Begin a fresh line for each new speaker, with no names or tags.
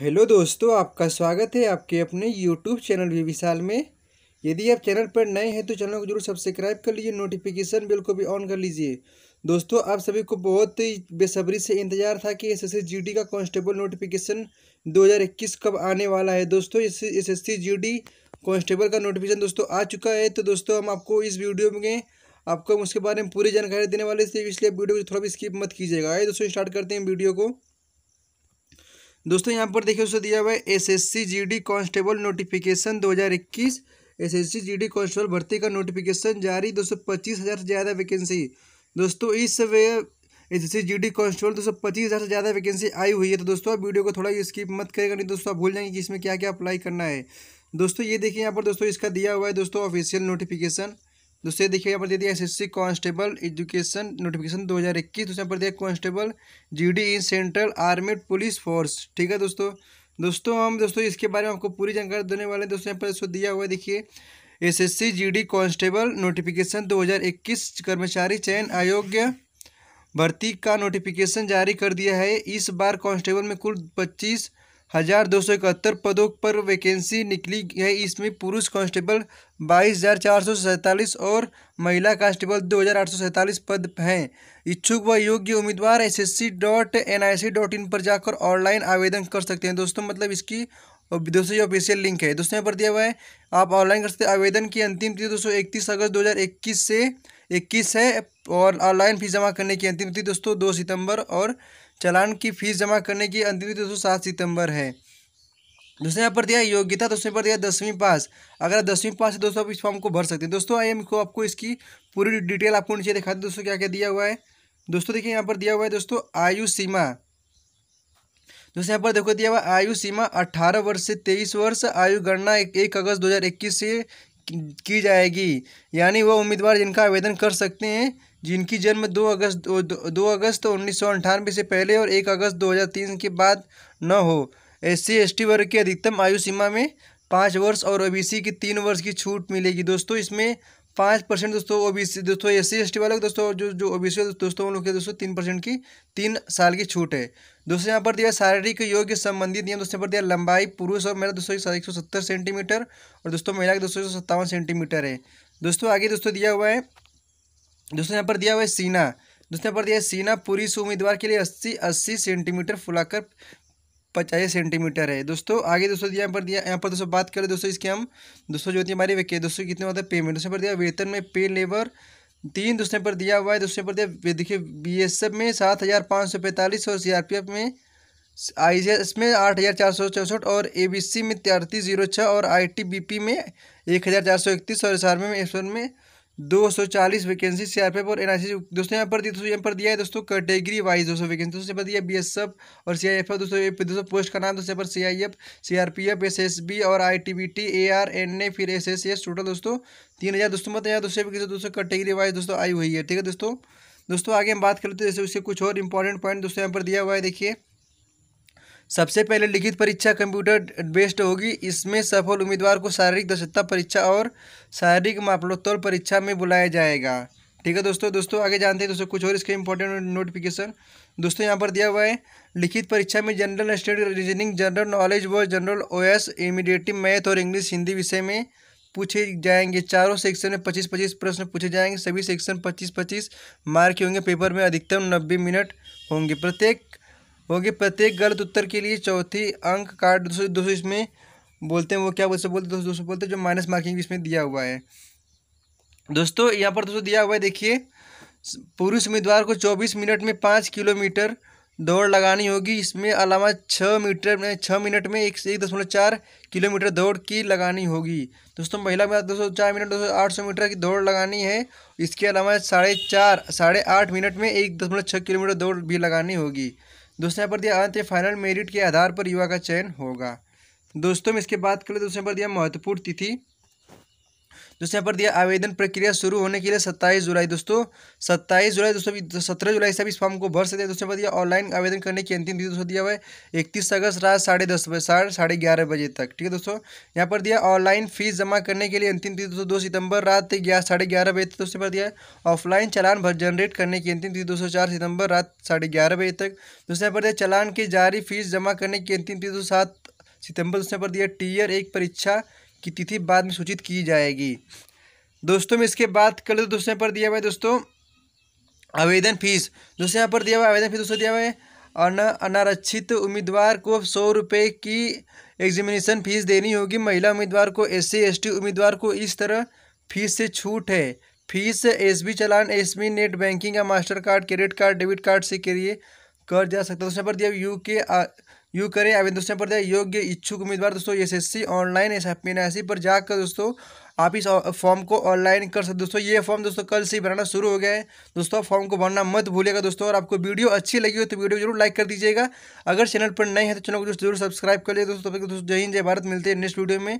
hello दोस्तों आपका स्वागत है आपके अपने यूट्यूब चैनल वी विशाल में यदि आप चैनल पर नए हैं तो चैनल को जरूर सब्सक्राइब कर लीजिए नोटिफिकेशन बिल को भी ऑन कर लीजिए दोस्तों आप सभी को बहुत ही बेसब्री से इंतजार था कि एस एस का कांस्टेबल नोटिफिकेशन 2021 कब आने वाला है दोस्तों एस एस सी कांस्टेबल का नोटिफिकेशन दोस्तों आ चुका है तो दोस्तों हम आपको इस वीडियो में आपको उसके बारे में पूरी जानकारी देने वाले थे इसलिए वीडियो को थोड़ा भी स्किप मत कीजिएगा दोस्तों स्टार्ट करते हैं वीडियो को दोस्तों यहाँ पर देखिए उसको दिया हुआ है S S C G D constable notification दो हज़ार इक्कीस S S C G D constable भर्ती का नोटिफिकेशन जारी दो सौ पच्चीस हज़ार से ज़्यादा वैकेंसी दोस्तों इस समय S S C G D constable दो सौ पच्चीस हज़ार से ज़्यादा वैकेंसी आई हुई है तो दोस्तों आप वीडियो को थोड़ा स्किप मत करेगा नहीं तो दोस्तों आप भूल जाएंगे कि इसमें क्या क्या अप्लाई करना है दोस्तों ये देखिए यहाँ पर दोस्तों इसका दिया हुआ है दोस्तों ऑफिशियल नोटिफिकेशन दूसरे देखिए यहाँ पर दे दिया S C constable education notification 2021 दूसरे यहाँ पर दिया constable GD in central armed police force ठीक है दोस्तों दोस्तों हम दोस्तों इसके बारे में आपको पूरी जानकारी देने वाले हैं दोस्तों यहाँ पर दोस्तों दिया हुआ एस देखिए जी डी कॉन्स्टेबल नोटिफिकेशन इक्कीस कर्मचारी चयन आयोग भर्ती का नोटिफिकेशन जारी कर दिया है इस बार कांस्टेबल में कुल पच्चीस हज़ार दो सौ इकहत्तर पदों पर वैकेंसी निकली है इसमें पुरुष कांस्टेबल बाईस हज़ार चार सौ सैंतालीस और महिला कांस्टेबल दो हज़ार आठ सौ सैंतालीस पद हैं इच्छुक व योग्य उम्मीदवार S S C dot N I C dot in पर जाकर ऑनलाइन आवेदन कर सकते हैं दोस्तों मतलब इसकी और दोस्तों ये ऑफिशियल लिंक है दोस्तों यहाँ पर दिया हुआ है आप ऑनलाइन कर सकते हैं आवेदन की अंतिम तिथि दोस्तों इकतीस अगस्त दो हज़ार इक्कीस से इक्कीस है और ऑनलाइन फीस जमा करने की अंतिम तिथि दोस्तों दो सितंबर और चलान की फीस जमा करने की अंतिम तिथि दोस्तों सात सितंबर है दोस्तों यहाँ पर दिया योग्यता दोस्तों पर दिया दसवीं पास अगर दसवीं पास है दोस्तों आप इस फॉर्म को भर सकते हैं दोस्तों आई एम को आपको इसकी पूरी डिटेल आपको नीचे दिखा दें दोस्तों क्या क्या दिया हुआ है दोस्तों देखिए यहाँ पर दिया हुआ है दोस्तों आयु सीमा दोस्तों यहाँ पर देखो दिया हुआ आयु सीमा अट्ठारह वर्ष से तेईस वर्ष आयु गणना एक अगस्त दो से की जाएगी यानी वह उम्मीदवार जिनका आवेदन कर सकते हैं जिनकी जन्म 2 अगस्त दो, दो अगस्त उन्नीस से पहले और 1 अगस्त 2003 के बाद न हो एस सी वर्ग की अधिकतम आयु सीमा में पाँच वर्ष और सी की तीन वर्ष की छूट मिलेगी दोस्तों इसमें पाँच परसेंट दोस्तों सी दोस्तों एस सी टी वाले दोस्तों जो जो सी दोस्तों उन लोग के दोस्तों तीन परसेंट की तीन साल की छूट है दोस्तों यहाँ पर दिया शारीरिक योग्य संबंधित नियम दोस्तों यहाँ पर दिया लंबाई पुरुष और महिला दोस्तों एक सौ सत्तर सेंटीमीटर और दोस्तों महिला के दोस्तों सत्तावन सेंटीमीटर है दोस्तों आगे दोस्तों दिया हुआ है दोस्तों यहाँ पर दिया हुआ है सीना दोस्तों यहाँ पर दिया है सीना पुरुष उम्मीदवार के लिए अस्सी अस्सी सेंटीमीटर फुलाकर पचास सेंटीमीटर है दोस्तों आगे दोस्तों यहाँ पर दिया यहाँ पर दोस्तों बात करें दोस्तों इसके हम दोस्तों जो होती है हमारी दोस्तों कितने होता है पेमेंट दोस्तों पर दिया वेतन में पे लेबर तीन दोस्तों पर दिया हुआ है दोस्तों पर दिया देखिए बी एस एफ में सात हज़ार पाँच सौ पैंतालीस और सी में आई जी एस में आठ हज़ार चार सौ चौंसठ और ए बी सी में तैंतीस जीरो छः और आई टी बी पी में एक हज़ार चार सौ इकतीस और एस आर में एस में दो सौ चालीस vacancy C R P F और एन आई सी दोस्तों यहाँ पर दोस्तों यहाँ पर दिया है दोस्तों कैटेगरी वाइज दोस्तों वैकेंसी दोस्तों पर दिया बी एस एफ और सी आई एफ दोस्तों दोस्तों पोस्ट का नाम दोस्तों यहाँ पर C I F C R P F S S B और I T B T A R N A फिर एस एस एस टोटल दोस्तों तीन हज़ार दोस्तों मतलब यहाँ दोस्तों दोस्तों कैटेगरी वाइज दोस्तों आई हुई है ठीक है दोस्तों दोस्तों आगे हम बात कर लेते हैं जैसे उसके कुछ और इंपॉर्टेंट पॉइंट दोस्तों यहाँ पर दिया हुआ है देखिए सबसे पहले लिखित परीक्षा कंप्यूटर बेस्ड होगी इसमें सफल उम्मीदवार को शारीरिक दक्षता परीक्षा और शारीरिक मापलोत्तर परीक्षा में बुलाया जाएगा ठीक है दोस्तों दोस्तों आगे जानते हैं दोस्तों कुछ और इसके इंपॉर्टेंट नोटिफिकेशन दोस्तों यहाँ पर दिया हुआ है लिखित परीक्षा में general study reasoning general knowledge व जनरल एस इमीडिएटिव मैथ और इंग्लिश हिंदी विषय में पूछे जाएंगे चारों सेक्शन में पच्चीस पच्चीस प्रश्न पूछे जाएंगे सभी सेक्शन पच्चीस पच्चीस मार्क होंगे पेपर में अधिकतम नब्बे मिनट होंगे प्रत्येक कि प्रत्येक गलत उत्तर के लिए चौथी अंक कार्ड दोस्तों दोस्तों इसमें बोलते हैं वो क्या बोलते बोलते दोस्तों दोस्तों बोलते हैं जो माइनस मार्किंग भी इसमें दिया हुआ है दोस्तों यहाँ पर दोस्तों दिया हुआ है देखिए पुरुष उम्मीदवार को चौबीस मिनट में पाँच किलोमीटर दौड़ लगानी होगी इसमें अलावा छः मीटर में छः मिनट में एक एक दशमलव चार किलोमीटर दौड़ की लगानी होगी दोस्तों महिला में दो सौ चार मिनट दो सौ आठ सौ मीटर की दौड़ लगानी है इसके अलावा साढ़े चार साढ़े आठ मिनट में एक दशमलव छः किलोमीटर दौड़ भी लगानी होगी दूसरे पर दिया अंत फाइनल मेरिट के आधार पर युवा का चयन होगा दोस्तों में इसके बाद कर ले दूसरे पर दिया महत्वपूर्ण तिथि दोस्तों यहाँ पर दिया आवेदन प्रक्रिया शुरू होने के लिए सत्ताईस जुलाई दोस्तों सत्ताईस जुलाई दोस्तों सत्रह जुलाई से अभी इस फॉर्म को भर सकते हैं दोस्तों पर दिया ऑनलाइन आवेदन करने की अंतिम तिथि दोस्तों दिया हुआ है इकतीस अगस्त रात साढ़े दस बजे साढ़े साढ़े ग्यारह बजे तक ठीक है दोस्तों यहाँ पर दिया ऑनलाइन फीस जमा करने के लिए अंतिम तिथि दोस्तों दो सितंबर रात ग्यारह साढ़े ग्यारह बजे तक दोस्तों पर दिया ऑफलाइन चलान भर जनरेट करने की अंतिम तिथि दोस्तों चार सितंबर रात साढ़े ग्यारह बजे तक दोस्तों यहाँ पर दिया चलान की जारी फीस जमा करने की अंतिम तिथि दोस्तों सात सितंबर दोस्तों पर दिया टीयर एक परीक्षा की तिथि बाद में सूचित की जाएगी दोस्तों में इसके बाद कर तो दोस्तों यहाँ पर दिया हुआ है दोस्तों आवेदन फीस दोस्तों यहाँ पर दिया हुआ आवेदन फीस दोस्तों दिया हुआ है अन अनारक्षित उम्मीदवार को सौ रुपये की एग्जामिनेशन फीस देनी होगी महिला उम्मीदवार को एस सी उम्मीदवार को इस तरह फीस से छूट है fees S B challan S net banking या Mastercard credit card debit card से के लिए कर दिया सकता है दूसरे पर दिया यू के यू करें आवेदन दूसरे पर दिया योग्य इच्छुक उम्मीदवार दोस्तों S S C online S F P पर जाकर दोस्तों आप इस फॉर्म को ऑनलाइन कर सकते दोस्तों ये फॉर्म दोस्तों कल से ही बनाना शुरू हो गया है दोस्तों फॉर्म को भरना मत भूलिएगा दोस्तों और आपको वीडियो अच्छी लगी हो तो वीडियो जरूर लाइक कर दीजिएगा अगर चैनल पर नए हैं तो चैनल को जरूर सब्सक्राइब कर लिए दोस्तों जय हिंद जय भारत मिलते हैं नेक्स्ट वीडियो में